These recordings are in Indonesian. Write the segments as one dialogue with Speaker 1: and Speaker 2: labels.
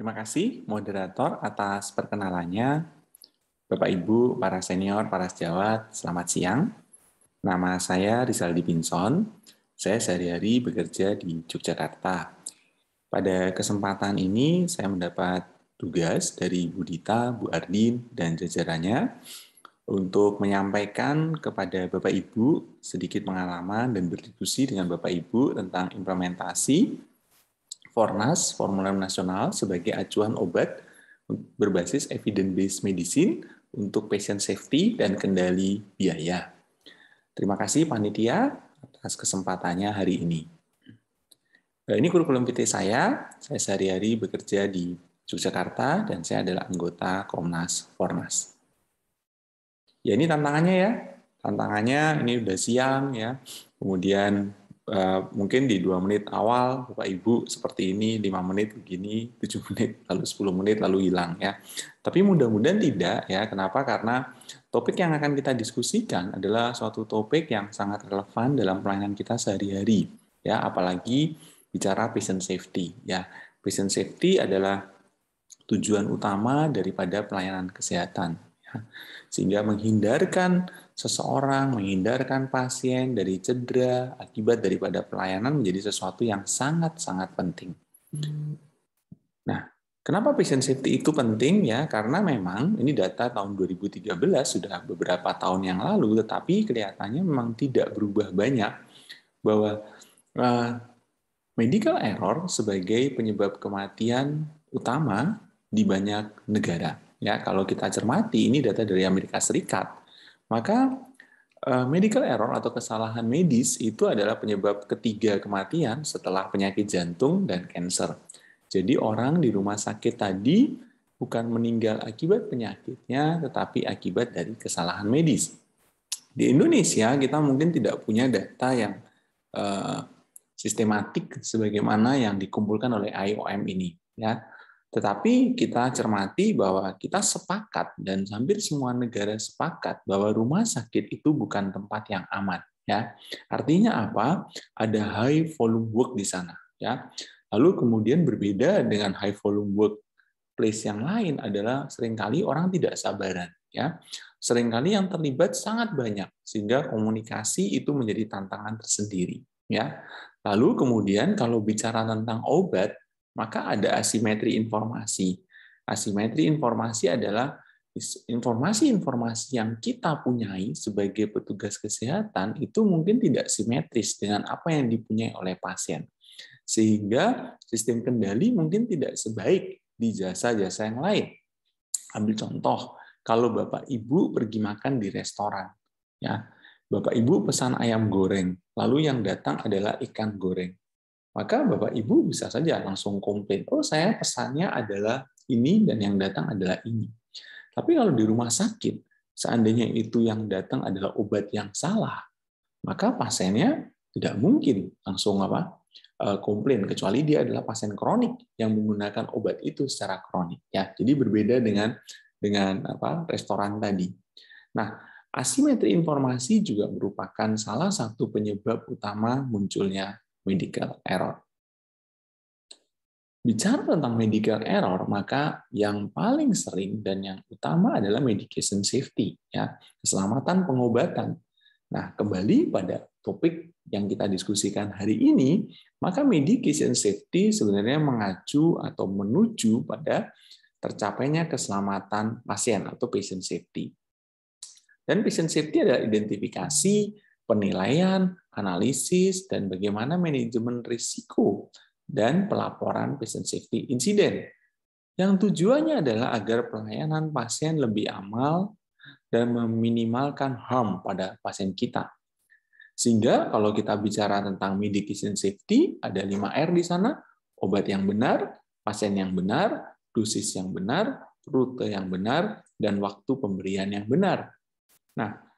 Speaker 1: Terima kasih moderator atas perkenalannya. Bapak Ibu, para senior, para sejawat, selamat siang. Nama saya Rizal Dipinson. Saya sehari-hari bekerja di Yogyakarta. Pada kesempatan ini saya mendapat tugas dari Bu Dita, Bu Ardin, dan jajarannya untuk menyampaikan kepada Bapak Ibu sedikit pengalaman dan berdiskusi dengan Bapak Ibu tentang implementasi Fornas, Formulir Nasional, sebagai acuan obat berbasis evidence-based medicine untuk patient safety dan kendali biaya. Terima kasih panitia atas kesempatannya hari ini. Eh, ini kurikulum PT saya. Saya sehari-hari bekerja di Yogyakarta dan saya adalah anggota Komnas Fornas. Ya ini tantangannya ya. Tantangannya ini udah siang ya. Kemudian Eh, mungkin di dua menit awal Bapak Ibu seperti ini, lima menit begini, tujuh menit, lalu sepuluh menit, lalu hilang ya. Tapi mudah-mudahan tidak ya. Kenapa? Karena topik yang akan kita diskusikan adalah suatu topik yang sangat relevan dalam pelayanan kita sehari-hari ya, apalagi bicara patient safety ya. Patient safety adalah tujuan utama daripada pelayanan kesehatan sehingga menghindarkan seseorang, menghindarkan pasien dari cedera akibat daripada pelayanan menjadi sesuatu yang sangat-sangat penting. Hmm. Nah, Kenapa patient safety itu penting ya? Karena memang ini data tahun 2013 sudah beberapa tahun yang lalu, tetapi kelihatannya memang tidak berubah banyak bahwa uh, medical error sebagai penyebab kematian utama di banyak negara ya kalau kita cermati ini data dari Amerika Serikat, maka eh, medical error atau kesalahan medis itu adalah penyebab ketiga kematian setelah penyakit jantung dan kanker. Jadi orang di rumah sakit tadi bukan meninggal akibat penyakitnya, tetapi akibat dari kesalahan medis. Di Indonesia kita mungkin tidak punya data yang uh, sistematik sebagaimana yang dikumpulkan oleh IOM ini. Ya, tetapi kita cermati bahwa kita sepakat dan hampir semua negara sepakat bahwa rumah sakit itu bukan tempat yang aman. Ya, artinya apa? Ada high volume work di sana. Ya, lalu kemudian berbeda dengan high volume work place yang lain adalah seringkali orang tidak sabaran. Ya, seringkali yang terlibat sangat banyak sehingga komunikasi itu menjadi tantangan tersendiri. Ya, lalu kemudian kalau bicara tentang obat maka ada asimetri informasi. Asimetri informasi adalah informasi-informasi yang kita punyai sebagai petugas kesehatan itu mungkin tidak simetris dengan apa yang dipunyai oleh pasien. Sehingga sistem kendali mungkin tidak sebaik di jasa-jasa yang lain. Ambil contoh, kalau Bapak Ibu pergi makan di restoran, ya Bapak Ibu pesan ayam goreng, lalu yang datang adalah ikan goreng maka Bapak Ibu bisa saja langsung komplain, oh saya pesannya adalah ini dan yang datang adalah ini. Tapi kalau di rumah sakit, seandainya itu yang datang adalah obat yang salah, maka pasiennya tidak mungkin langsung apa eh, komplain kecuali dia adalah pasien kronik yang menggunakan obat itu secara kronik ya jadi berbeda dengan dengan apa restoran tadi nah asimetri informasi juga merupakan salah satu penyebab utama munculnya medical error. Bicara tentang medical error, maka yang paling sering dan yang utama adalah medication safety, ya keselamatan pengobatan. Nah, kembali pada topik yang kita diskusikan hari ini, maka medication safety sebenarnya mengacu atau menuju pada tercapainya keselamatan pasien atau patient safety. Dan patient safety adalah identifikasi, penilaian, analisis, dan bagaimana manajemen risiko dan pelaporan patient safety incident. Yang tujuannya adalah agar pelayanan pasien lebih amal dan meminimalkan harm pada pasien kita. Sehingga kalau kita bicara tentang medication safety, ada 5R di sana, obat yang benar, pasien yang benar, dosis yang benar, rute yang benar, dan waktu pemberian yang benar. Nah,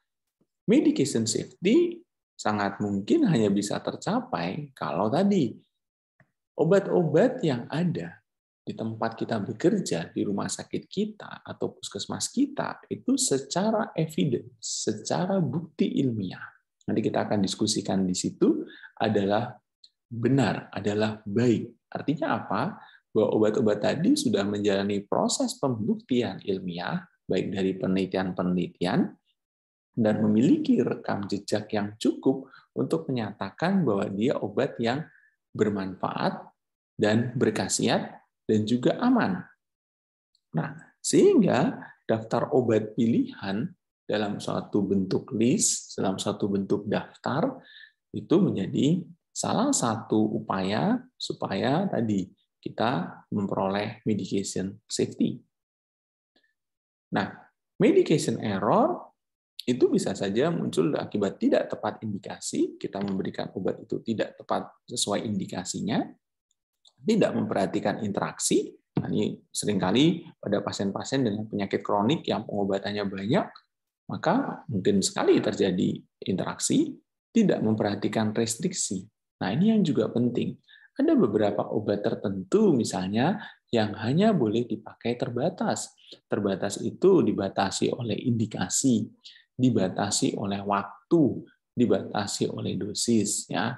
Speaker 1: Medication safety sangat mungkin hanya bisa tercapai kalau tadi obat-obat yang ada di tempat kita bekerja, di rumah sakit kita, atau puskesmas kita, itu secara evidence, secara bukti ilmiah. Nanti kita akan diskusikan di situ adalah benar, adalah baik. Artinya apa? Bahwa obat-obat tadi sudah menjalani proses pembuktian ilmiah, baik dari penelitian-penelitian, dan memiliki rekam jejak yang cukup untuk menyatakan bahwa dia obat yang bermanfaat dan berkhasiat dan juga aman. Nah, sehingga daftar obat pilihan dalam suatu bentuk list, dalam suatu bentuk daftar itu menjadi salah satu upaya supaya tadi kita memperoleh medication safety. Nah, medication error itu bisa saja muncul akibat tidak tepat indikasi, kita memberikan obat itu tidak tepat sesuai indikasinya, tidak memperhatikan interaksi. Nah, ini seringkali pada pasien-pasien dengan penyakit kronik yang pengobatannya banyak, maka mungkin sekali terjadi interaksi, tidak memperhatikan restriksi. Nah, ini yang juga penting. Ada beberapa obat tertentu misalnya yang hanya boleh dipakai terbatas. Terbatas itu dibatasi oleh indikasi dibatasi oleh waktu, dibatasi oleh dosis ya.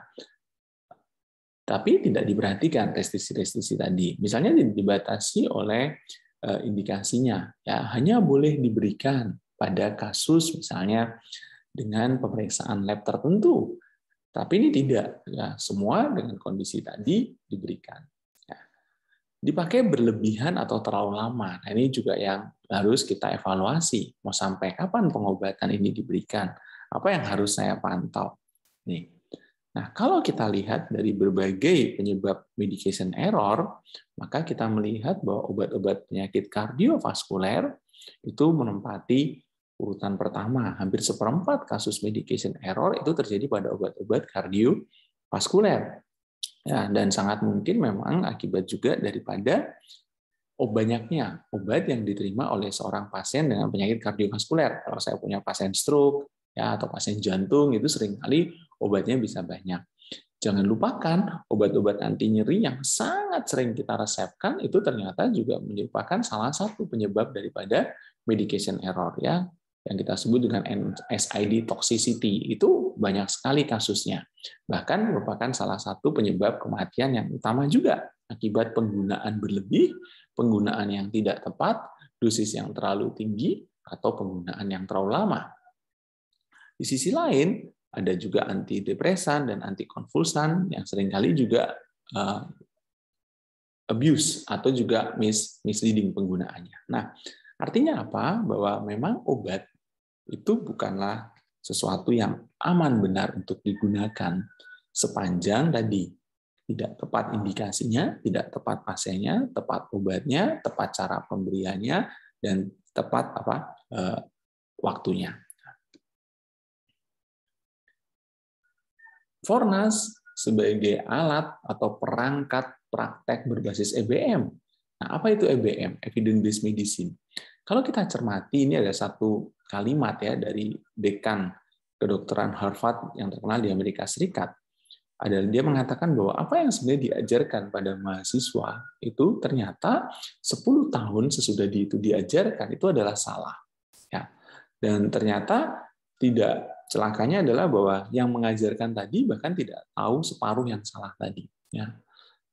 Speaker 1: Tapi tidak diperhatikan restriksi-restriksi tadi. Misalnya dibatasi oleh eh, indikasinya ya, hanya boleh diberikan pada kasus misalnya dengan pemeriksaan lab tertentu. Tapi ini tidak, ya, semua dengan kondisi tadi diberikan dipakai berlebihan atau terlalu lama. Nah, ini juga yang harus kita evaluasi. Mau sampai kapan pengobatan ini diberikan? Apa yang harus saya pantau? Nih. Nah, kalau kita lihat dari berbagai penyebab medication error, maka kita melihat bahwa obat-obat penyakit kardiovaskuler itu menempati urutan pertama. Hampir seperempat kasus medication error itu terjadi pada obat-obat kardiovaskuler. Ya, dan sangat mungkin memang akibat juga daripada oh banyaknya obat yang diterima oleh seorang pasien dengan penyakit kardiovaskuler. Kalau saya punya pasien stroke ya atau pasien jantung itu seringkali obatnya bisa banyak. Jangan lupakan obat-obat anti nyeri yang sangat sering kita resepkan itu ternyata juga merupakan salah satu penyebab daripada medication error ya yang kita sebut dengan SID toxicity itu banyak sekali kasusnya. Bahkan merupakan salah satu penyebab kematian yang utama juga akibat penggunaan berlebih, penggunaan yang tidak tepat, dosis yang terlalu tinggi atau penggunaan yang terlalu lama. Di sisi lain, ada juga antidepresan dan antikonvulsan yang seringkali juga eh, abuse atau juga mis misleading penggunaannya. Nah, artinya apa? Bahwa memang obat itu bukanlah sesuatu yang aman benar untuk digunakan sepanjang tadi tidak tepat indikasinya, tidak tepat pasiennya, tepat obatnya, tepat cara pemberiannya, dan tepat apa eh, waktunya. Fornas sebagai alat atau perangkat praktek berbasis EBM. Nah, apa itu EBM? Evidence-based medicine. Kalau kita cermati, ini ada satu kalimat ya dari dekan kedokteran Harvard yang terkenal di Amerika Serikat adalah dia mengatakan bahwa apa yang sebenarnya diajarkan pada mahasiswa itu ternyata 10 tahun sesudah itu diajarkan itu adalah salah. Ya. Dan ternyata tidak celakanya adalah bahwa yang mengajarkan tadi bahkan tidak tahu separuh yang salah tadi. Ya.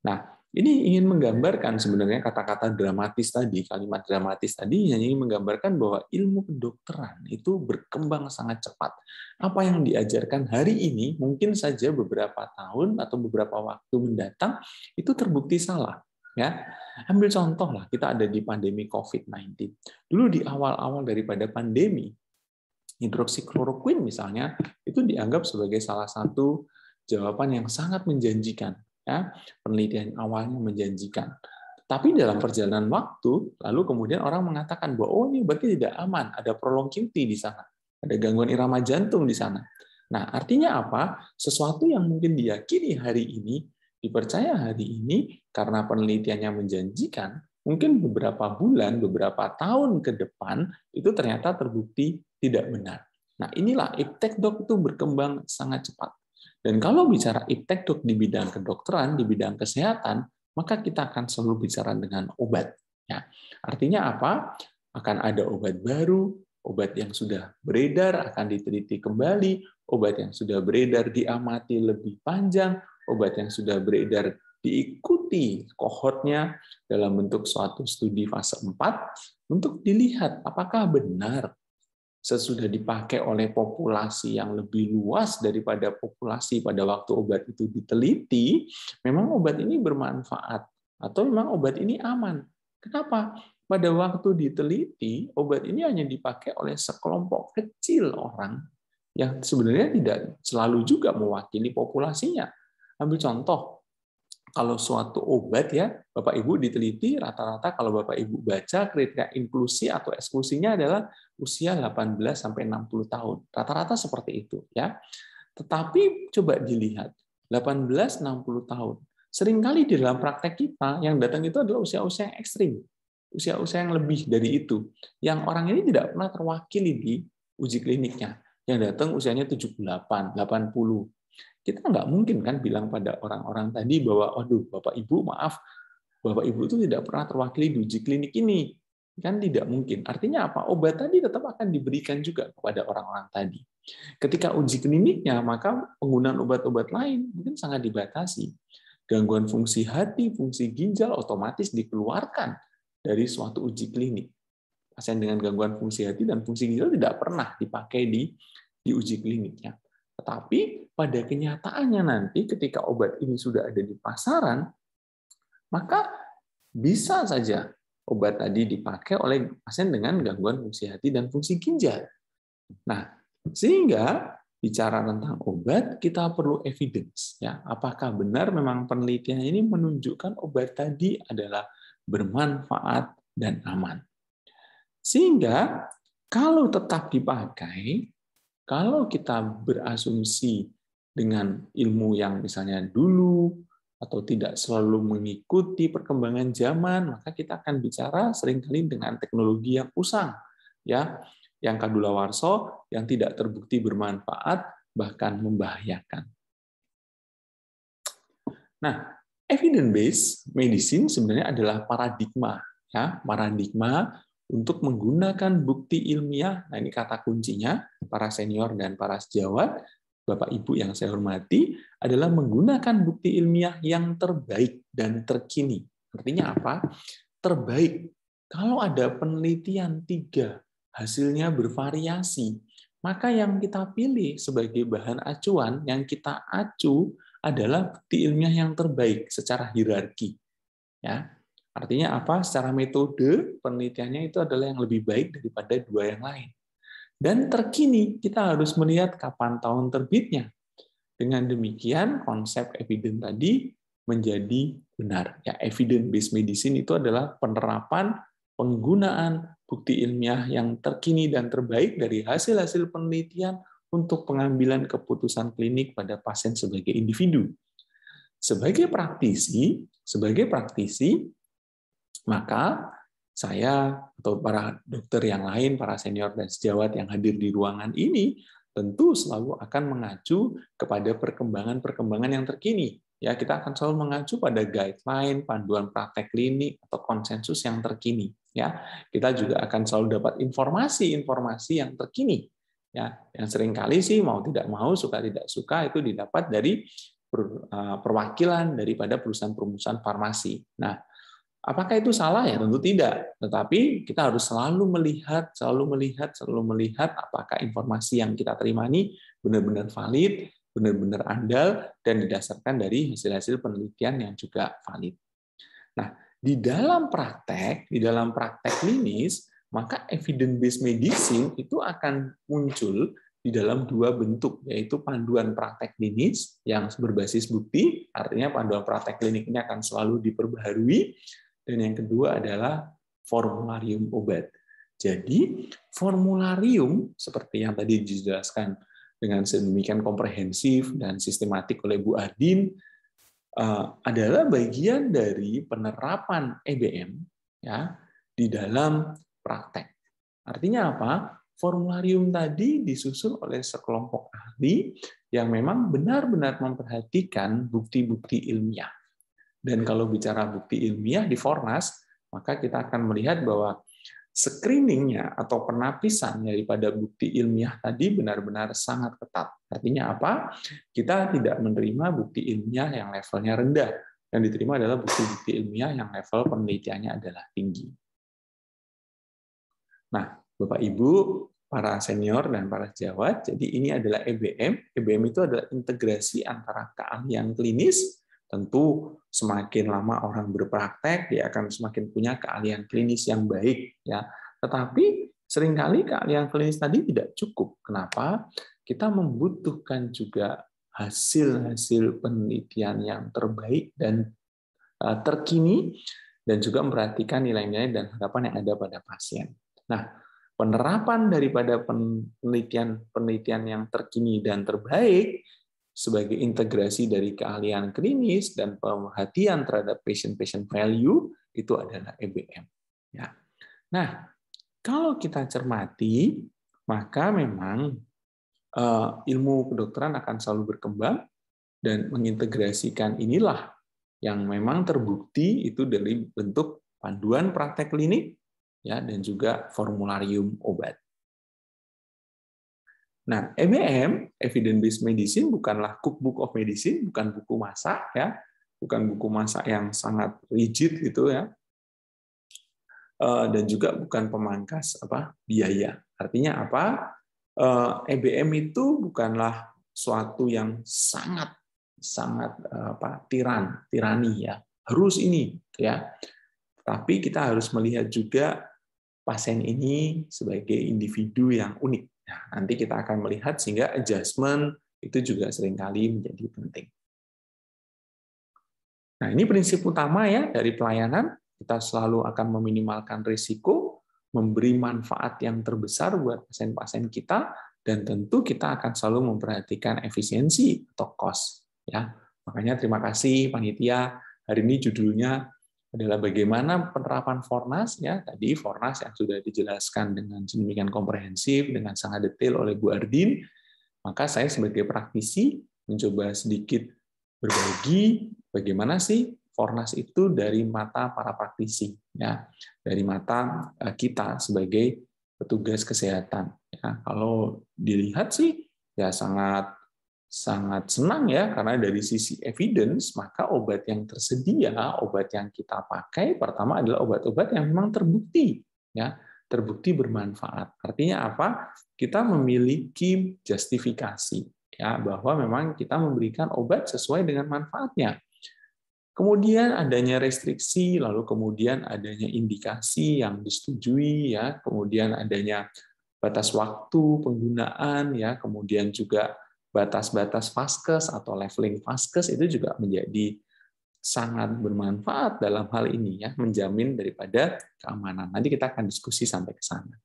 Speaker 1: Nah, ini ingin menggambarkan sebenarnya kata-kata dramatis tadi, kalimat dramatis tadi yang ingin menggambarkan bahwa ilmu kedokteran itu berkembang sangat cepat. Apa yang diajarkan hari ini mungkin saja beberapa tahun atau beberapa waktu mendatang itu terbukti salah. Ya, ambil contoh lah kita ada di pandemi COVID-19. Dulu di awal-awal daripada pandemi, hidroksikloroquin misalnya itu dianggap sebagai salah satu jawaban yang sangat menjanjikan Ya, penelitian awalnya menjanjikan. Tapi dalam perjalanan waktu, lalu kemudian orang mengatakan bahwa oh ini berarti tidak aman, ada prolong QT di sana, ada gangguan irama jantung di sana. Nah, artinya apa? Sesuatu yang mungkin diyakini hari ini, dipercaya hari ini karena penelitiannya menjanjikan, mungkin beberapa bulan, beberapa tahun ke depan itu ternyata terbukti tidak benar. Nah, inilah iptek dok itu berkembang sangat cepat. Dan kalau bicara iptektuk di bidang kedokteran, di bidang kesehatan, maka kita akan selalu bicara dengan obat. Ya. Artinya apa? Akan ada obat baru, obat yang sudah beredar akan diteliti kembali, obat yang sudah beredar diamati lebih panjang, obat yang sudah beredar diikuti kohortnya dalam bentuk suatu studi fase 4 untuk dilihat apakah benar sesudah dipakai oleh populasi yang lebih luas daripada populasi pada waktu obat itu diteliti, memang obat ini bermanfaat atau memang obat ini aman. Kenapa? Pada waktu diteliti, obat ini hanya dipakai oleh sekelompok kecil orang yang sebenarnya tidak selalu juga mewakili populasinya. Ambil contoh, kalau suatu obat ya, Bapak Ibu diteliti rata-rata kalau Bapak Ibu baca kriteria inklusi atau eksklusinya adalah usia 18 sampai 60 tahun. Rata-rata seperti itu ya. Tetapi coba dilihat 18 60 tahun. Seringkali di dalam praktek kita yang datang itu adalah usia-usia ekstrim, usia-usia yang lebih dari itu. Yang orang ini tidak pernah terwakili di uji kliniknya. Yang datang usianya 78, 80, kita nggak mungkin kan bilang pada orang-orang tadi bahwa, aduh, Bapak Ibu, maaf, Bapak Ibu itu tidak pernah terwakili di uji klinik ini. Kan tidak mungkin. Artinya apa? Obat tadi tetap akan diberikan juga kepada orang-orang tadi. Ketika uji kliniknya, maka penggunaan obat-obat lain mungkin sangat dibatasi. Gangguan fungsi hati, fungsi ginjal otomatis dikeluarkan dari suatu uji klinik pasien dengan gangguan fungsi hati dan fungsi ginjal tidak pernah dipakai di di uji kliniknya. Tetapi pada kenyataannya nanti ketika obat ini sudah ada di pasaran, maka bisa saja obat tadi dipakai oleh pasien dengan gangguan fungsi hati dan fungsi ginjal. Nah, sehingga bicara tentang obat kita perlu evidence ya. Apakah benar memang penelitian ini menunjukkan obat tadi adalah bermanfaat dan aman. Sehingga kalau tetap dipakai kalau kita berasumsi dengan ilmu yang misalnya dulu atau tidak selalu mengikuti perkembangan zaman, maka kita akan bicara seringkali dengan teknologi yang usang, ya, yang kadulawarso, yang tidak terbukti bermanfaat, bahkan membahayakan. Nah, evidence-based medicine sebenarnya adalah paradigma, ya, paradigma untuk menggunakan bukti ilmiah, nah ini kata kuncinya, para senior dan para sejawat, Bapak Ibu yang saya hormati, adalah menggunakan bukti ilmiah yang terbaik dan terkini. Artinya apa? Terbaik. Kalau ada penelitian tiga, hasilnya bervariasi, maka yang kita pilih sebagai bahan acuan, yang kita acu adalah bukti ilmiah yang terbaik secara hierarki. Ya, Artinya apa? Secara metode penelitiannya itu adalah yang lebih baik daripada dua yang lain. Dan terkini kita harus melihat kapan tahun terbitnya. Dengan demikian konsep evident tadi menjadi benar. Ya, evidence based medicine itu adalah penerapan penggunaan bukti ilmiah yang terkini dan terbaik dari hasil-hasil penelitian untuk pengambilan keputusan klinik pada pasien sebagai individu. Sebagai praktisi, sebagai praktisi, maka saya atau para dokter yang lain, para senior dan sejawat yang hadir di ruangan ini tentu selalu akan mengacu kepada perkembangan-perkembangan yang terkini. Ya, kita akan selalu mengacu pada guideline, panduan praktek klinik atau konsensus yang terkini. Ya, kita juga akan selalu dapat informasi-informasi yang terkini. Ya, yang seringkali sih mau tidak mau, suka tidak suka itu didapat dari eh, perwakilan daripada perusahaan-perusahaan farmasi. Nah, Apakah itu salah ya? Tentu tidak. Tetapi kita harus selalu melihat, selalu melihat, selalu melihat apakah informasi yang kita terima ini benar-benar valid, benar-benar andal, dan didasarkan dari hasil-hasil penelitian yang juga valid. Nah, di dalam praktek, di dalam praktek klinis, maka evidence-based medicine itu akan muncul di dalam dua bentuk, yaitu panduan praktek klinis yang berbasis bukti, artinya panduan praktek klinik ini akan selalu diperbaharui, dan yang kedua adalah formularium obat. Jadi formularium seperti yang tadi dijelaskan dengan sedemikian komprehensif dan sistematik oleh Bu Adin eh, adalah bagian dari penerapan EBM ya di dalam praktek. Artinya apa? Formularium tadi disusun oleh sekelompok ahli yang memang benar-benar memperhatikan bukti-bukti ilmiah. Dan kalau bicara bukti ilmiah di Fornas, maka kita akan melihat bahwa screeningnya atau penapisan daripada bukti ilmiah tadi benar-benar sangat ketat. Artinya apa? Kita tidak menerima bukti ilmiah yang levelnya rendah. Yang diterima adalah bukti-bukti ilmiah yang level penelitiannya adalah tinggi. Nah, Bapak Ibu, para senior dan para jawat, jadi ini adalah EBM. EBM itu adalah integrasi antara keahlian klinis Tentu semakin lama orang berpraktek, dia akan semakin punya keahlian klinis yang baik. ya. Tetapi seringkali keahlian klinis tadi tidak cukup. Kenapa? Kita membutuhkan juga hasil-hasil penelitian yang terbaik dan e, terkini dan juga memperhatikan nilai-nilai dan harapan yang ada pada pasien. Nah, penerapan daripada penelitian-penelitian yang terkini dan terbaik sebagai integrasi dari keahlian klinis dan pemerhatian terhadap patient-patient value itu adalah EBM. Ya. Nah, kalau kita cermati, maka memang eh, ilmu kedokteran akan selalu berkembang dan mengintegrasikan inilah yang memang terbukti itu dari bentuk panduan praktek klinik ya dan juga formularium obat. Nah, EBM, Evidence Based Medicine, bukanlah cookbook of medicine, bukan buku masak, ya, bukan buku masak yang sangat rigid gitu ya, eh, dan juga bukan pemangkas apa biaya. Artinya apa? EBM eh, itu bukanlah suatu yang sangat sangat eh, apa tiran, tirani ya. Harus ini ya. Tapi kita harus melihat juga pasien ini sebagai individu yang unik Nah, nanti kita akan melihat sehingga adjustment itu juga seringkali menjadi penting. Nah, ini prinsip utama ya dari pelayanan. Kita selalu akan meminimalkan risiko, memberi manfaat yang terbesar buat pasien-pasien kita, dan tentu kita akan selalu memperhatikan efisiensi atau cost. Ya, makanya terima kasih panitia. Hari ini judulnya adalah bagaimana penerapan fornas ya tadi Fornas yang sudah dijelaskan dengan sedemikian komprehensif dengan sangat detail oleh Bu Ardin maka saya sebagai praktisi mencoba sedikit berbagi bagaimana sih Fornas itu dari mata para praktisi ya dari mata e, kita sebagai petugas kesehatan ya kalau dilihat sih ya sangat sangat senang ya karena dari sisi evidence maka obat yang tersedia, obat yang kita pakai pertama adalah obat-obat yang memang terbukti ya, terbukti bermanfaat. Artinya apa? Kita memiliki justifikasi ya bahwa memang kita memberikan obat sesuai dengan manfaatnya. Kemudian adanya restriksi, lalu kemudian adanya indikasi yang disetujui ya, kemudian adanya batas waktu penggunaan ya, kemudian juga batas-batas vaskes atau leveling vaskes itu juga menjadi sangat bermanfaat dalam hal ini ya, menjamin daripada keamanan. Nanti kita akan diskusi sampai ke sana.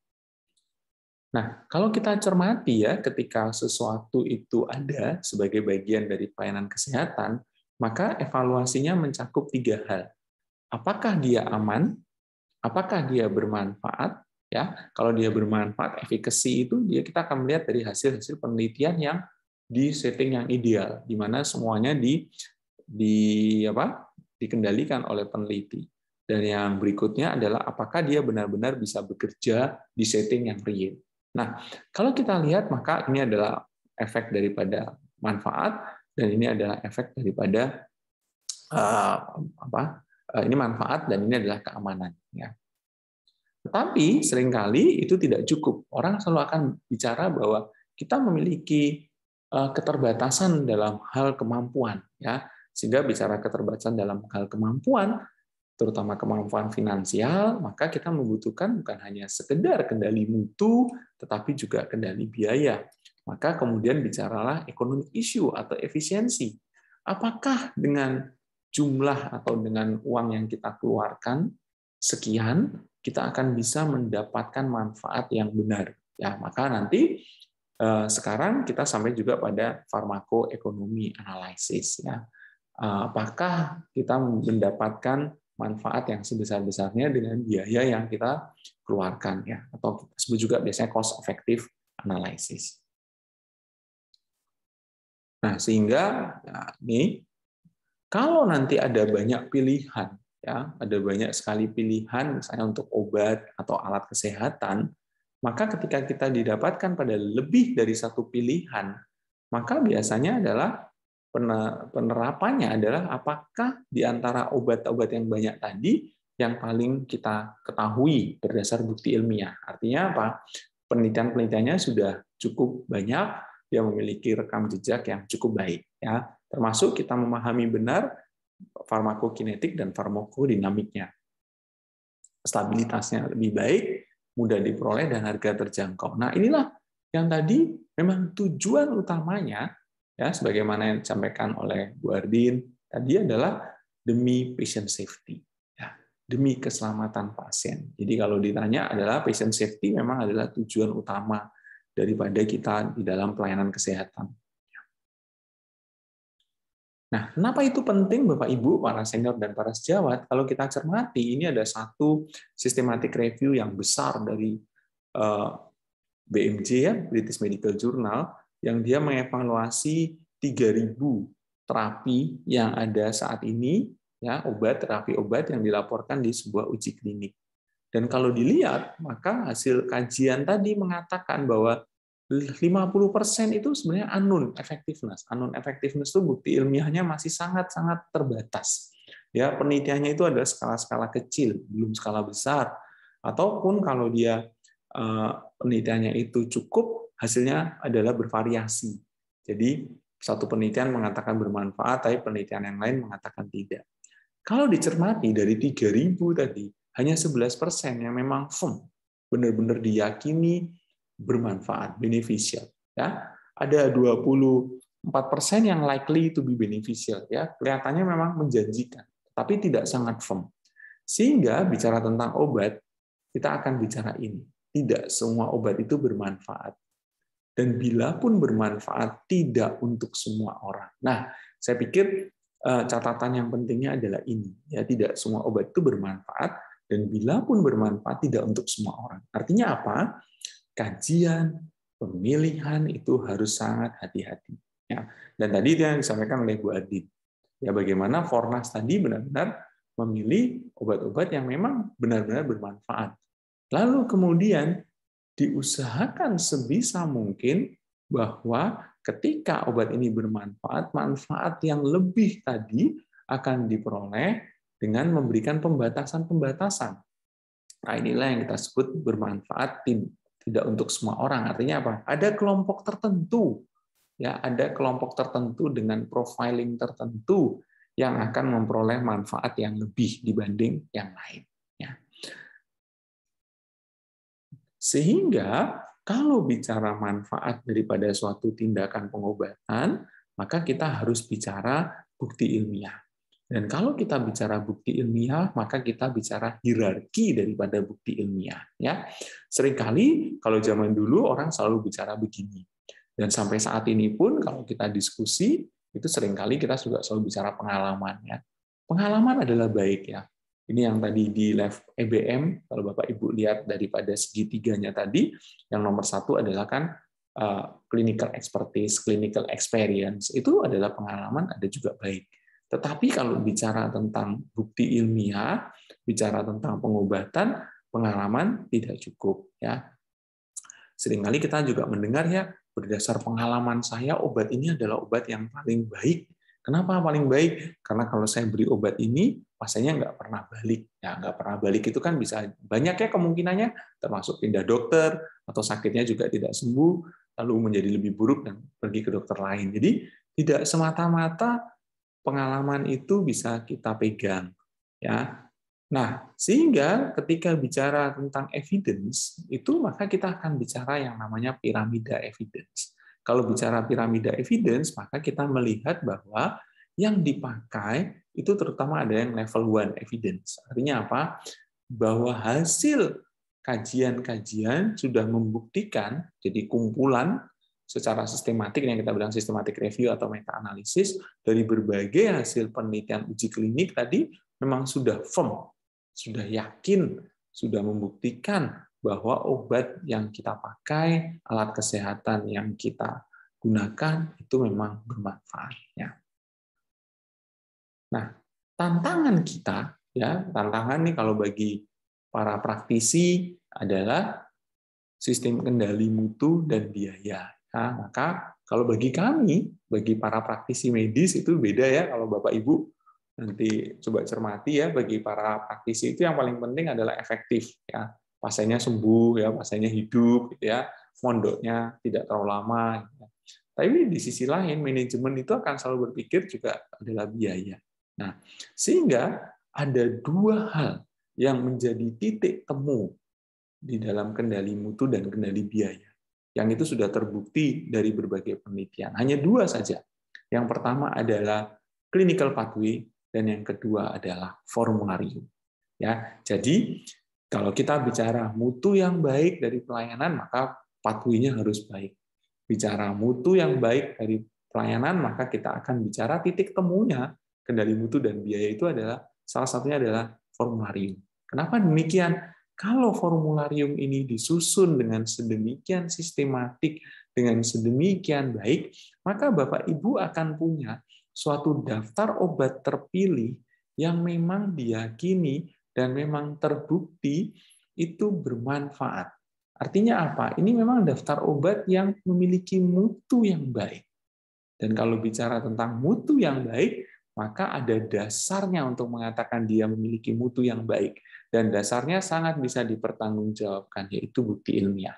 Speaker 1: Nah, kalau kita cermati ya ketika sesuatu itu ada sebagai bagian dari pelayanan kesehatan, maka evaluasinya mencakup tiga hal. Apakah dia aman? Apakah dia bermanfaat? Ya, kalau dia bermanfaat, efikasi itu dia kita akan melihat dari hasil-hasil penelitian yang di setting yang ideal, di mana semuanya di di apa dikendalikan oleh peneliti. Dan yang berikutnya adalah apakah dia benar-benar bisa bekerja di setting yang real. Nah, kalau kita lihat maka ini adalah efek daripada manfaat dan ini adalah efek daripada eh, apa? Eh, ini manfaat dan ini adalah keamanan. Ya. Tetapi seringkali itu tidak cukup. Orang selalu akan bicara bahwa kita memiliki Eh, keterbatasan dalam hal kemampuan ya sehingga bicara keterbatasan dalam hal kemampuan terutama kemampuan finansial maka kita membutuhkan bukan hanya sekedar kendali mutu tetapi juga kendali biaya maka kemudian bicaralah ekonomi isu atau efisiensi apakah dengan jumlah atau dengan uang yang kita keluarkan sekian kita akan bisa mendapatkan manfaat yang benar ya maka nanti Eh, sekarang kita sampai juga pada farmakoekonomi analisis ya. Eh, apakah kita mendapatkan manfaat yang sebesar-besarnya dengan biaya yang kita keluarkan ya atau kita sebut juga biasanya cost effective analysis. Nah, sehingga nah ini kalau nanti ada banyak pilihan ya, ada banyak sekali pilihan misalnya untuk obat atau alat kesehatan maka ketika kita didapatkan pada lebih dari satu pilihan, maka biasanya adalah penerapannya adalah apakah di antara obat-obat yang banyak tadi yang paling kita ketahui berdasar bukti ilmiah. Artinya apa? Penelitian-penelitiannya sudah cukup banyak, dia memiliki rekam jejak yang cukup baik ya. Termasuk kita memahami benar farmakokinetik dan farmakodinamiknya. Stabilitasnya lebih baik, mudah diperoleh, dan harga terjangkau. Nah, inilah yang tadi memang tujuan utamanya, ya sebagaimana yang disampaikan oleh Bu Ardin tadi adalah demi patient safety, ya, demi keselamatan pasien. Jadi kalau ditanya adalah patient safety memang adalah tujuan utama daripada kita di dalam pelayanan kesehatan. Nah, kenapa itu penting Bapak Ibu, para senior dan para sejawat? Kalau kita cermati, ini ada satu systematic review yang besar dari eh, BMJ ya, British Medical Journal, yang dia mengevaluasi 3.000 terapi yang ada saat ini, ya obat terapi obat yang dilaporkan di sebuah uji klinik. Dan kalau dilihat, maka hasil kajian tadi mengatakan bahwa 50% itu sebenarnya anun effectiveness. Anun effectiveness itu bukti ilmiahnya masih sangat-sangat terbatas. Ya, penelitiannya itu adalah skala-skala kecil, belum skala besar. Ataupun kalau dia eh, penelitiannya itu cukup, hasilnya adalah bervariasi. Jadi satu penelitian mengatakan bermanfaat, tapi penelitian yang lain mengatakan tidak. Kalau dicermati dari 3.000 tadi, hanya 11% yang memang firm, benar-benar diyakini bermanfaat, beneficial. Ya, ada 24 persen yang likely to be beneficial. Ya, kelihatannya memang menjanjikan, tapi tidak sangat firm. Sehingga bicara tentang obat, kita akan bicara ini. Tidak semua obat itu bermanfaat. Dan bila pun bermanfaat, tidak untuk semua orang. Nah, saya pikir eh, catatan yang pentingnya adalah ini. Ya, tidak semua obat itu bermanfaat, dan bila pun bermanfaat, tidak untuk semua orang. Artinya apa? kajian pemilihan itu harus sangat hati-hati. Ya. Dan tadi itu yang disampaikan oleh Bu Adit. Ya bagaimana Fornas tadi benar-benar memilih obat-obat yang memang benar-benar bermanfaat. Lalu kemudian diusahakan sebisa mungkin bahwa ketika obat ini bermanfaat, manfaat yang lebih tadi akan diperoleh dengan memberikan pembatasan-pembatasan. Nah, inilah yang kita sebut bermanfaat tim tidak untuk semua orang. Artinya apa? Ada kelompok tertentu, ya, ada kelompok tertentu dengan profiling tertentu yang akan memperoleh manfaat yang lebih dibanding yang lain. Ya. Sehingga kalau bicara manfaat daripada suatu tindakan pengobatan, maka kita harus bicara bukti ilmiah. Dan kalau kita bicara bukti ilmiah, maka kita bicara hierarki daripada bukti ilmiah. Ya, seringkali kalau zaman dulu orang selalu bicara begini. Dan sampai saat ini pun kalau kita diskusi itu seringkali kita juga selalu bicara pengalaman. Ya, pengalaman adalah baik ya. Ini yang tadi di left EBM, kalau Bapak Ibu lihat daripada segitiganya tadi, yang nomor satu adalah kan eh, clinical expertise, clinical experience, itu adalah pengalaman, ada juga baik. Tetapi kalau bicara tentang bukti ilmiah, bicara tentang pengobatan, pengalaman tidak cukup ya. Seringkali kita juga mendengar ya berdasar pengalaman saya obat ini adalah obat yang paling baik. Kenapa paling baik? Karena kalau saya beri obat ini, pasiennya nggak pernah balik. Ya, nggak pernah balik itu kan bisa banyak ya kemungkinannya, termasuk pindah dokter atau sakitnya juga tidak sembuh, lalu menjadi lebih buruk dan pergi ke dokter lain. Jadi tidak semata-mata pengalaman itu bisa kita pegang ya nah sehingga ketika bicara tentang evidence itu maka kita akan bicara yang namanya piramida evidence kalau bicara piramida evidence maka kita melihat bahwa yang dipakai itu terutama ada yang level one evidence artinya apa bahwa hasil kajian-kajian sudah membuktikan jadi kumpulan secara sistematik yang kita bilang sistematik review atau meta analisis dari berbagai hasil penelitian uji klinik tadi memang sudah firm, sudah yakin, sudah membuktikan bahwa obat yang kita pakai, alat kesehatan yang kita gunakan itu memang bermanfaat Nah, tantangan kita ya, tantangan nih kalau bagi para praktisi adalah sistem kendali mutu dan biaya Nah, maka kalau bagi kami, bagi para praktisi medis itu beda ya kalau Bapak Ibu nanti coba cermati ya bagi para praktisi itu yang paling penting adalah efektif ya. Pasiennya sembuh ya, pasiennya hidup gitu ya, mondoknya tidak terlalu lama. Gitu. Ya. Tapi di sisi lain manajemen itu akan selalu berpikir juga adalah biaya. Nah, sehingga ada dua hal yang menjadi titik temu di dalam kendali mutu dan kendali biaya yang itu sudah terbukti dari berbagai penelitian. Hanya dua saja. Yang pertama adalah clinical pathway dan yang kedua adalah formularium. Ya, jadi kalau kita bicara mutu yang baik dari pelayanan maka pathway-nya harus baik. Bicara mutu yang baik dari pelayanan maka kita akan bicara titik temunya kendali mutu dan biaya itu adalah salah satunya adalah formularium. Kenapa demikian? Kalau formularium ini disusun dengan sedemikian sistematik, dengan sedemikian baik, maka Bapak Ibu akan punya suatu daftar obat terpilih yang memang diyakini dan memang terbukti itu bermanfaat. Artinya apa? Ini memang daftar obat yang memiliki mutu yang baik. Dan kalau bicara tentang mutu yang baik, maka ada dasarnya untuk mengatakan dia memiliki mutu yang baik. Dan dasarnya sangat bisa dipertanggungjawabkan, yaitu bukti ilmiah.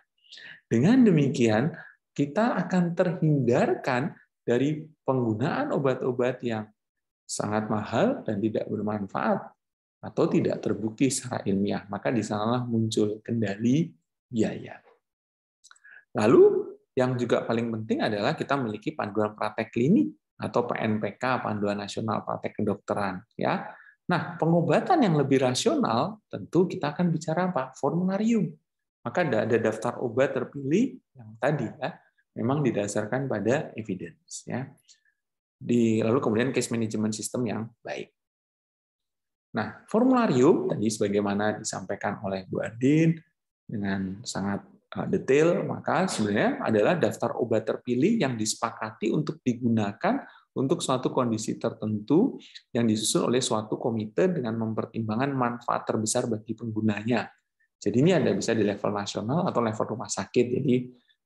Speaker 1: Dengan demikian, kita akan terhindarkan dari penggunaan obat-obat yang sangat mahal dan tidak bermanfaat atau tidak terbukti secara ilmiah. Maka di sanalah muncul kendali biaya. Lalu yang juga paling penting adalah kita memiliki panduan praktek klinik atau PNPK Panduan Nasional Praktek Kedokteran ya. Nah, pengobatan yang lebih rasional tentu kita akan bicara apa? Formularium. Maka ada daftar obat terpilih yang tadi ya, memang didasarkan pada evidence ya. Di lalu kemudian case management system yang baik. Nah, formularium tadi sebagaimana disampaikan oleh Bu Adin dengan sangat Ah, detail, maka sebenarnya adalah daftar obat terpilih yang disepakati untuk digunakan untuk suatu kondisi tertentu yang disusun oleh suatu komite dengan mempertimbangkan manfaat terbesar bagi penggunanya. Jadi ini ada bisa di level nasional atau level rumah sakit. Jadi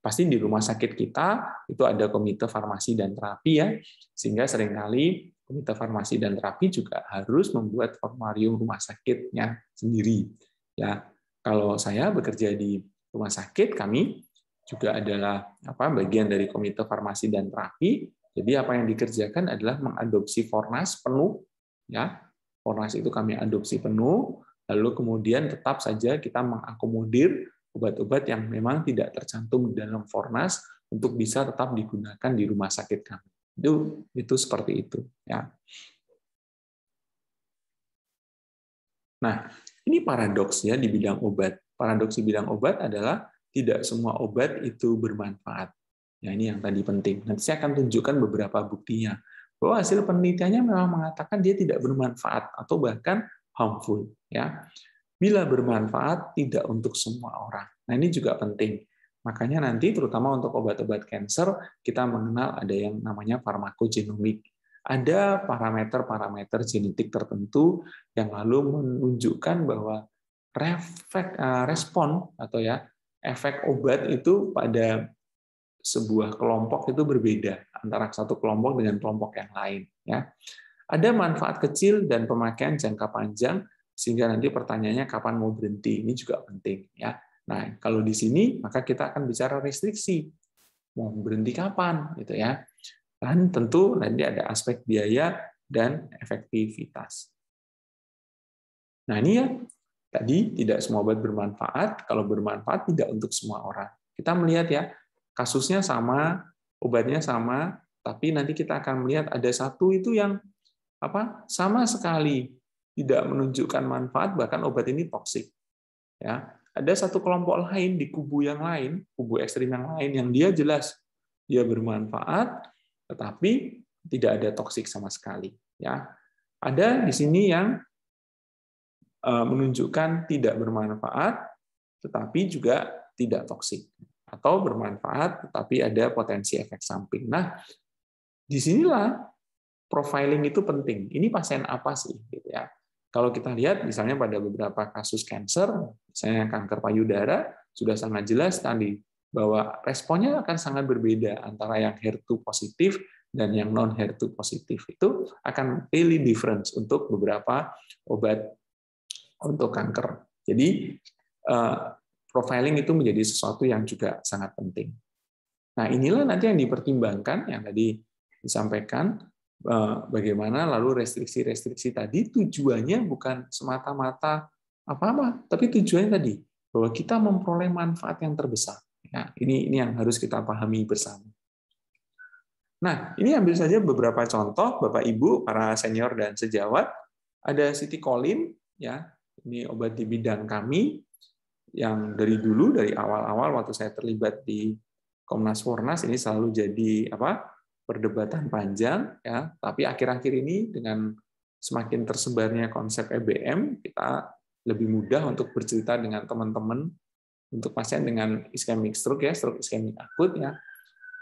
Speaker 1: pasti di rumah sakit kita itu ada komite farmasi dan terapi ya, sehingga seringkali komite farmasi dan terapi juga harus membuat formarium rumah sakitnya sendiri. Ya, kalau saya bekerja di rumah sakit kami juga adalah apa bagian dari komite farmasi dan terapi. Jadi apa yang dikerjakan adalah mengadopsi Fornas penuh ya. Fornas itu kami adopsi penuh, lalu kemudian tetap saja kita mengakomodir obat-obat yang memang tidak tercantum di dalam Fornas untuk bisa tetap digunakan di rumah sakit kami. Itu itu seperti itu ya. Nah, ini paradoksnya di bidang obat paradoksi bidang obat adalah tidak semua obat itu bermanfaat. Ya, ini yang tadi penting. Nanti saya akan tunjukkan beberapa buktinya. Bahwa hasil penelitiannya memang mengatakan dia tidak bermanfaat atau bahkan harmful. Ya. Bila bermanfaat, tidak untuk semua orang. Nah, ini juga penting. Makanya nanti terutama untuk obat-obat kanker, kita mengenal ada yang namanya farmakogenomik. Ada parameter-parameter genetik tertentu yang lalu menunjukkan bahwa refek, uh, respon atau ya efek obat itu pada sebuah kelompok itu berbeda antara satu kelompok dengan kelompok yang lain ya. Ada manfaat kecil dan pemakaian jangka panjang sehingga nanti pertanyaannya kapan mau berhenti ini juga penting ya. Nah, kalau di sini maka kita akan bicara restriksi. Mau berhenti kapan gitu ya. Dan tentu nanti ada aspek biaya dan efektivitas. Nah, ini ya Tadi tidak semua obat bermanfaat, kalau bermanfaat tidak untuk semua orang. Kita melihat ya, kasusnya sama, obatnya sama, tapi nanti kita akan melihat ada satu itu yang apa sama sekali tidak menunjukkan manfaat, bahkan obat ini toksik. Ya, ada satu kelompok lain di kubu yang lain, kubu ekstrim yang lain, yang dia jelas dia bermanfaat, tetapi tidak ada toksik sama sekali. Ya, ada di sini yang Eh, menunjukkan tidak bermanfaat tetapi juga tidak toksik atau bermanfaat tetapi ada potensi efek samping. Nah, disinilah profiling itu penting. Ini pasien apa sih? Gitu ya. Kalau kita lihat, misalnya pada beberapa kasus kanker, misalnya kanker payudara, sudah sangat jelas tadi bahwa responnya akan sangat berbeda antara yang HER2 positif dan yang non HER2 positif. Itu akan really difference untuk beberapa obat untuk kanker. Jadi eh, profiling itu menjadi sesuatu yang juga sangat penting. Nah, inilah nanti yang dipertimbangkan yang tadi disampaikan eh, bagaimana lalu restriksi-restriksi tadi tujuannya bukan semata-mata apa-apa, tapi tujuannya tadi bahwa kita memperoleh manfaat yang terbesar. Nah, ini ini yang harus kita pahami bersama. Nah, ini ambil saja beberapa contoh Bapak Ibu, para senior dan sejawat. Ada Siti Kolin ya, ini obat di bidang kami yang dari dulu dari awal-awal waktu saya terlibat di Komnas Fornas ini selalu jadi apa? perdebatan panjang ya, tapi akhir-akhir ini dengan semakin tersebarnya konsep EBM, kita lebih mudah untuk bercerita dengan teman-teman untuk pasien dengan ischemic stroke ya, stroke ischemic akut ya.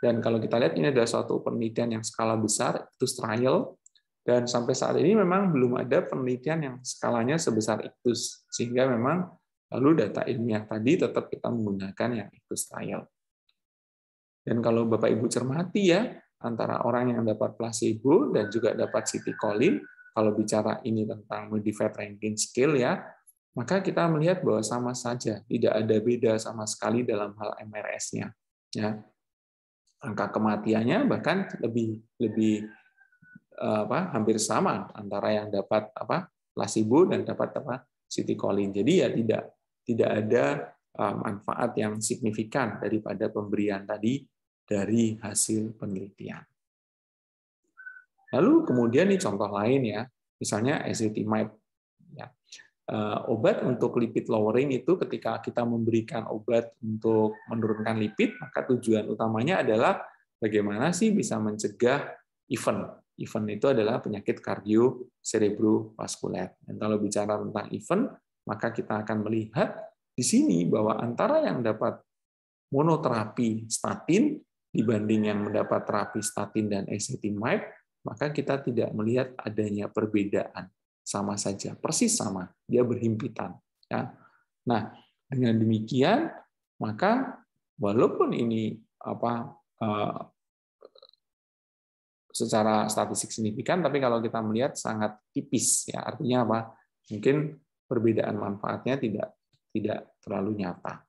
Speaker 1: Dan kalau kita lihat ini adalah suatu penelitian yang skala besar, itu trial dan sampai saat ini memang belum ada penelitian yang skalanya sebesar itu sehingga memang lalu data ilmiah tadi tetap kita menggunakan yang itu trial. Dan kalau Bapak Ibu cermati ya, antara orang yang dapat placebo dan juga dapat citicolin, kalau bicara ini tentang modified ranking scale ya, maka kita melihat bahwa sama saja, tidak ada beda sama sekali dalam hal MRS-nya. Ya. Angka kematiannya bahkan lebih lebih Eh, apa hampir sama antara yang dapat apa placebo dan dapat apa citicoline. Jadi ya tidak tidak ada eh, manfaat yang signifikan daripada pemberian tadi dari hasil penelitian. Lalu kemudian nih contoh lain ya, misalnya ezetimibe. Ya. Eh, obat untuk lipid lowering itu ketika kita memberikan obat untuk menurunkan lipid, maka tujuan utamanya adalah bagaimana sih bisa mencegah event Event itu adalah penyakit kardio cerebrovaskuler. Dan kalau bicara tentang event, maka kita akan melihat di sini bahwa antara yang dapat monoterapi statin dibanding yang mendapat terapi statin dan ezetimibe, maka kita tidak melihat adanya perbedaan. Sama saja, persis sama, dia berhimpitan. Ya. Nah, dengan demikian, maka walaupun ini apa eh, secara statistik signifikan, tapi kalau kita melihat sangat tipis ya. Artinya apa? Mungkin perbedaan manfaatnya tidak tidak terlalu nyata.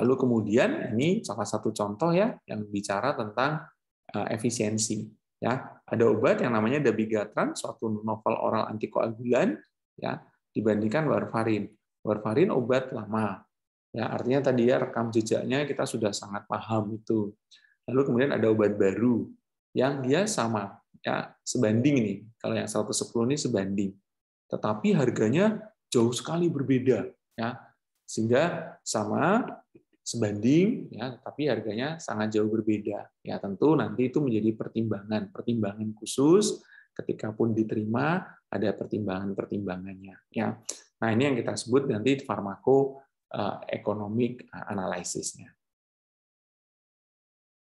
Speaker 1: Lalu kemudian ini salah satu contoh ya yang bicara tentang eh, efisiensi ya. Ada obat yang namanya dabigatran, suatu novel oral antikoagulan ya dibandingkan warfarin. Warfarin obat lama. Ya, artinya tadi ya rekam jejaknya kita sudah sangat paham itu. Lalu kemudian ada obat baru yang dia sama ya sebanding ini. Kalau yang 110 ini sebanding. Tetapi harganya jauh sekali berbeda ya. Sehingga sama sebanding ya tapi harganya sangat jauh berbeda. Ya tentu nanti itu menjadi pertimbangan, pertimbangan khusus ketika pun diterima ada pertimbangan-pertimbangannya ya. Nah, ini yang kita sebut nanti farmako ekonomik eh, eh, analisisnya.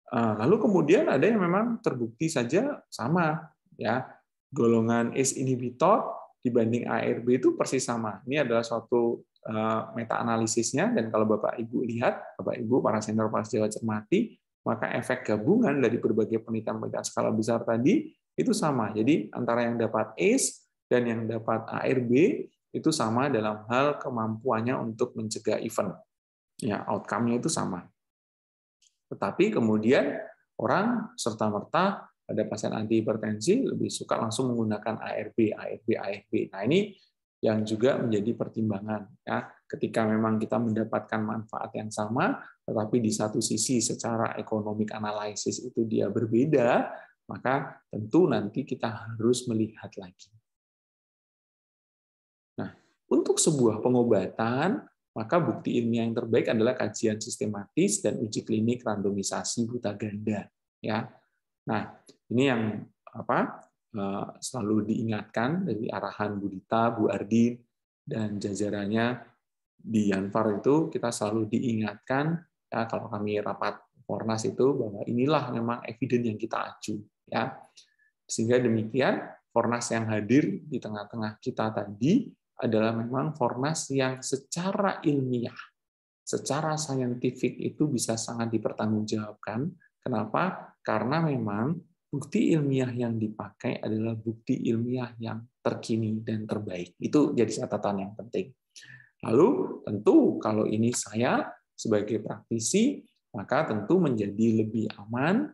Speaker 1: Eh, lalu kemudian ada yang memang terbukti saja sama, ya golongan ACE inhibitor dibanding ARB itu persis sama. Ini adalah suatu eh, meta analisisnya dan kalau Bapak Ibu lihat, Bapak Ibu para senior para sejawat cermati, maka efek gabungan dari berbagai penelitian-penelitian skala besar tadi itu sama. Jadi antara yang dapat ACE dan yang dapat ARB itu sama dalam hal kemampuannya untuk mencegah event. Ya, outcome-nya itu sama. Tetapi kemudian orang serta-merta pada pasien antihipertensi lebih suka langsung menggunakan ARB, ARB, ARB. Nah ini yang juga menjadi pertimbangan ya ketika memang kita mendapatkan manfaat yang sama tetapi di satu sisi secara ekonomik analisis itu dia berbeda maka tentu nanti kita harus melihat lagi. Nah, untuk sebuah pengobatan maka bukti ilmiah yang terbaik adalah kajian sistematis dan uji klinik randomisasi buta ganda. Ya, nah ini yang apa eh, selalu diingatkan dari arahan Bu Dita, Bu Ardi, dan jajarannya di Yanfar itu kita selalu diingatkan ya, kalau kami rapat Fornas itu bahwa inilah memang eviden yang kita acu ya sehingga demikian Fornas yang hadir di tengah-tengah kita tadi adalah memang formasi yang secara ilmiah, secara saintifik itu bisa sangat dipertanggungjawabkan. Kenapa? Karena memang bukti ilmiah yang dipakai adalah bukti ilmiah yang terkini dan terbaik. Itu jadi catatan yang penting. Lalu tentu kalau ini saya sebagai praktisi, maka tentu menjadi lebih aman,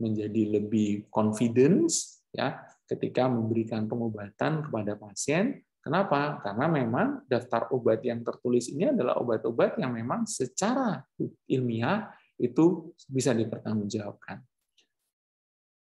Speaker 1: menjadi lebih confidence ya ketika memberikan pengobatan kepada pasien Kenapa? Karena memang daftar obat yang tertulis ini adalah obat-obat yang memang secara ilmiah itu bisa dipertanggungjawabkan.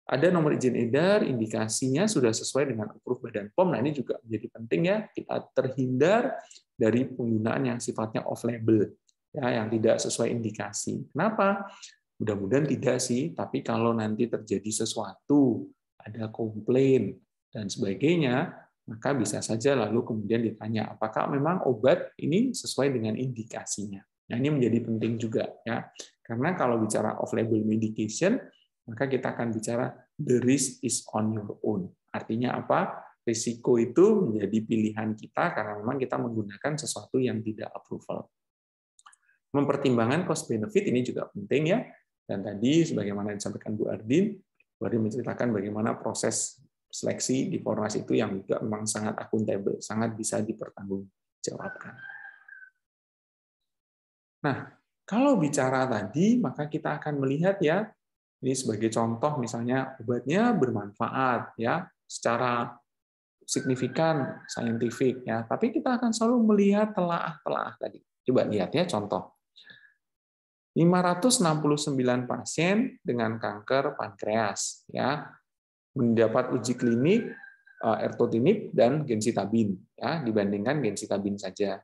Speaker 1: Ada nomor izin edar, indikasinya sudah sesuai dengan approve Badan POM. Nah, ini juga menjadi penting ya, kita terhindar dari penggunaan yang sifatnya off label ya yang tidak sesuai indikasi. Kenapa? Mudah-mudahan tidak sih, tapi kalau nanti terjadi sesuatu, ada komplain dan sebagainya, maka bisa saja lalu kemudian ditanya apakah memang obat ini sesuai dengan indikasinya. Nah, ini menjadi penting juga ya. Karena kalau bicara off label medication, maka kita akan bicara the risk is on your own. Artinya apa? Risiko itu menjadi pilihan kita karena memang kita menggunakan sesuatu yang tidak approval. Mempertimbangkan cost benefit ini juga penting ya. Dan tadi sebagaimana disampaikan Bu Ardin, Bu Ardin menceritakan bagaimana proses seleksi di formasi itu yang juga memang sangat akuntabel, sangat bisa dipertanggungjawabkan. Nah, kalau bicara tadi, maka kita akan melihat ya, ini sebagai contoh misalnya obatnya bermanfaat ya secara signifikan saintifik ya, tapi kita akan selalu melihat telah-telah tadi. Coba lihat ya contoh. 569 pasien dengan kanker pankreas ya mendapat uji klinik eh, ertotinib dan gensitabin ya dibandingkan gensitabin saja.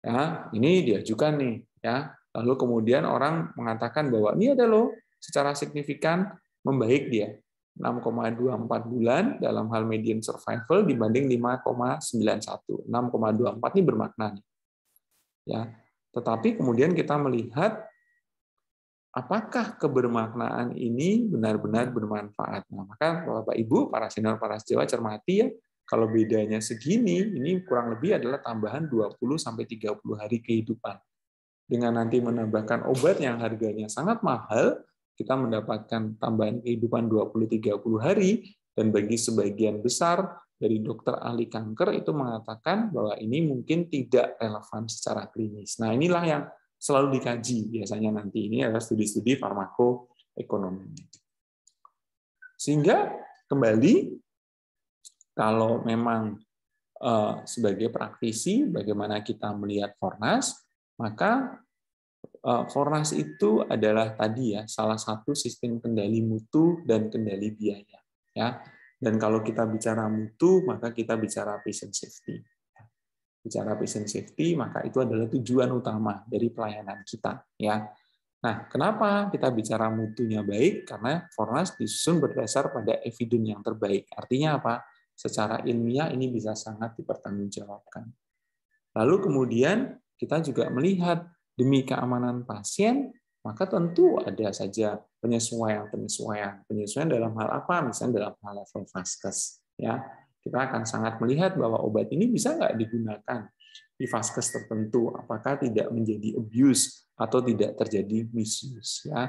Speaker 1: Ya, ini diajukan nih ya. Lalu kemudian orang mengatakan bahwa ini ada loh secara signifikan membaik dia 6,24 bulan dalam hal median survival dibanding 5,91. 6,24 ini bermakna Ya. Tetapi kemudian kita melihat apakah kebermaknaan ini benar-benar bermanfaat. Nah, maka Bapak Ibu, para senior, para sejawa cermati ya, kalau bedanya segini, ini kurang lebih adalah tambahan 20 sampai 30 hari kehidupan. Dengan nanti menambahkan obat yang harganya sangat mahal, kita mendapatkan tambahan kehidupan 20-30 hari, dan bagi sebagian besar dari dokter ahli kanker itu mengatakan bahwa ini mungkin tidak relevan secara klinis. Nah inilah yang selalu dikaji biasanya nanti ini adalah studi-studi farmakoekonomi. Sehingga kembali kalau memang eh, sebagai praktisi bagaimana kita melihat Fornas, maka eh, Fornas itu adalah tadi ya salah satu sistem kendali mutu dan kendali biaya ya. Dan kalau kita bicara mutu, maka kita bicara patient safety bicara patient safety, maka itu adalah tujuan utama dari pelayanan kita. Ya. Nah, kenapa kita bicara mutunya baik? Karena Fornas disusun berdasar pada evidence yang terbaik. Artinya apa? Secara ilmiah ini bisa sangat dipertanggungjawabkan. Lalu kemudian kita juga melihat demi keamanan pasien, maka tentu ada saja penyesuaian-penyesuaian. Penyesuaian dalam hal apa? Misalnya dalam hal level vaskes. Ya, kita akan sangat melihat bahwa obat ini bisa nggak digunakan di vaskes tertentu, apakah tidak menjadi abuse atau tidak terjadi misuse, ya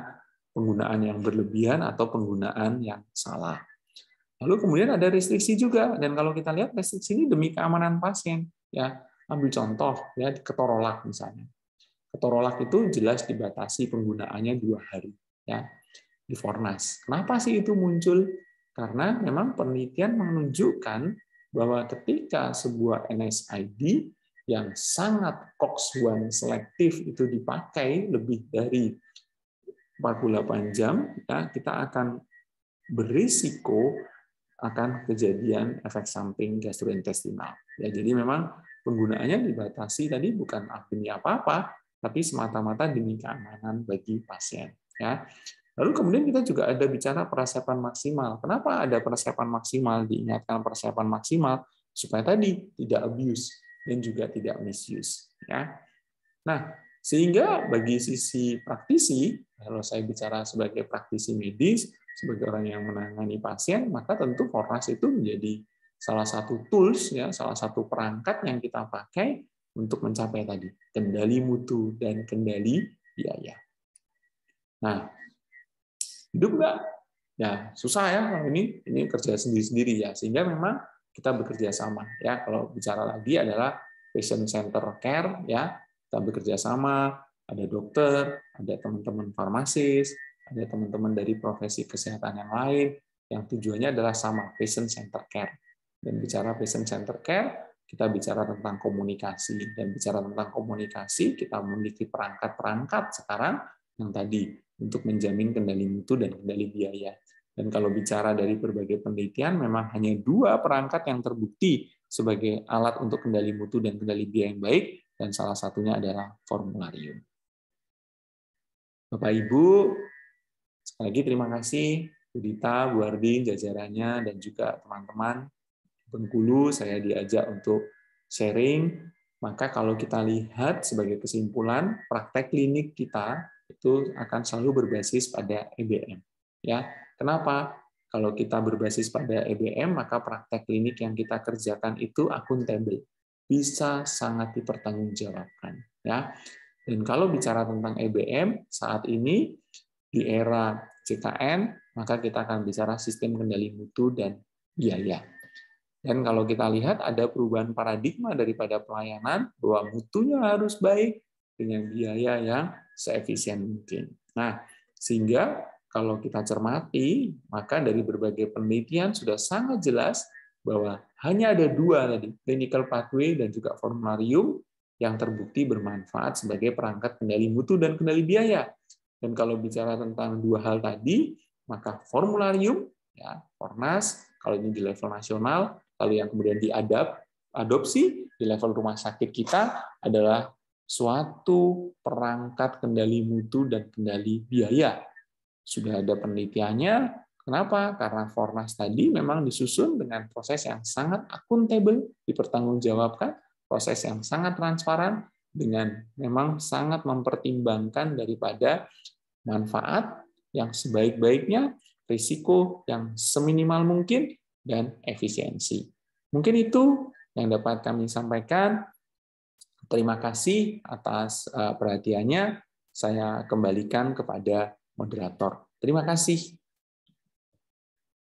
Speaker 1: penggunaan yang berlebihan atau penggunaan yang salah. Lalu kemudian ada restriksi juga, dan kalau kita lihat restriksi ini demi keamanan pasien, ya ambil contoh ya ketorolak misalnya. Ketorolak itu jelas dibatasi penggunaannya dua hari, ya di Fornas. Kenapa sih itu muncul? Karena memang penelitian menunjukkan bahwa ketika sebuah NSID yang sangat COX-1 selektif itu dipakai lebih dari 48 jam, ya, kita akan berisiko akan kejadian efek samping gastrointestinal. Ya, jadi memang penggunaannya dibatasi tadi bukan demi apa-apa, tapi semata-mata demi keamanan bagi pasien. Ya. Lalu kemudian kita juga ada bicara persiapan maksimal. Kenapa ada persiapan maksimal? Diingatkan persiapan maksimal supaya tadi tidak abuse dan juga tidak misuse. Ya. Nah, sehingga bagi sisi praktisi, kalau saya bicara sebagai praktisi medis, sebagai orang yang menangani pasien, maka tentu Fornas itu menjadi salah satu tools, ya, salah satu perangkat yang kita pakai untuk mencapai tadi kendali mutu dan kendali biaya. Nah, hidup nggak? Ya susah ya kalau ini ini kerja sendiri-sendiri ya sehingga memang kita bekerja sama ya kalau bicara lagi adalah patient center care ya kita bekerja sama ada dokter ada teman-teman farmasis ada teman-teman dari profesi kesehatan yang lain yang tujuannya adalah sama patient center care dan bicara patient center care kita bicara tentang komunikasi dan bicara tentang komunikasi kita memiliki perangkat-perangkat sekarang yang tadi untuk menjamin kendali mutu dan kendali biaya. Dan kalau bicara dari berbagai penelitian, memang hanya dua perangkat yang terbukti sebagai alat untuk kendali mutu dan kendali biaya yang baik, dan salah satunya adalah formularium. Bapak Ibu, sekali lagi terima kasih Budita, Bu Ardi, jajarannya, dan juga teman-teman Bengkulu saya diajak untuk sharing. Maka kalau kita lihat sebagai kesimpulan, praktek klinik kita itu akan selalu berbasis pada EBM. Ya, kenapa? Kalau kita berbasis pada EBM, maka praktek klinik yang kita kerjakan itu akuntabel, bisa sangat dipertanggungjawabkan. Ya, dan kalau bicara tentang EBM saat ini di era CKN, maka kita akan bicara sistem kendali mutu dan biaya. Dan kalau kita lihat ada perubahan paradigma daripada pelayanan bahwa mutunya harus baik dengan biaya yang seefisien mungkin. Nah, sehingga kalau kita cermati, maka dari berbagai penelitian sudah sangat jelas bahwa hanya ada dua tadi, clinical pathway dan juga formularium yang terbukti bermanfaat sebagai perangkat kendali mutu dan kendali biaya. Dan kalau bicara tentang dua hal tadi, maka formularium, ya, Fornas, kalau ini di level nasional, lalu yang kemudian diadap, adopsi di level rumah sakit kita adalah suatu perangkat kendali mutu dan kendali biaya. Sudah ada penelitiannya. Kenapa? Karena Fornas tadi memang disusun dengan proses yang sangat akuntabel, dipertanggungjawabkan, proses yang sangat transparan, dengan memang sangat mempertimbangkan daripada manfaat yang sebaik-baiknya, risiko yang seminimal mungkin, dan efisiensi. Mungkin itu yang dapat kami sampaikan. Terima kasih atas eh, perhatiannya. Saya kembalikan kepada moderator. Terima kasih.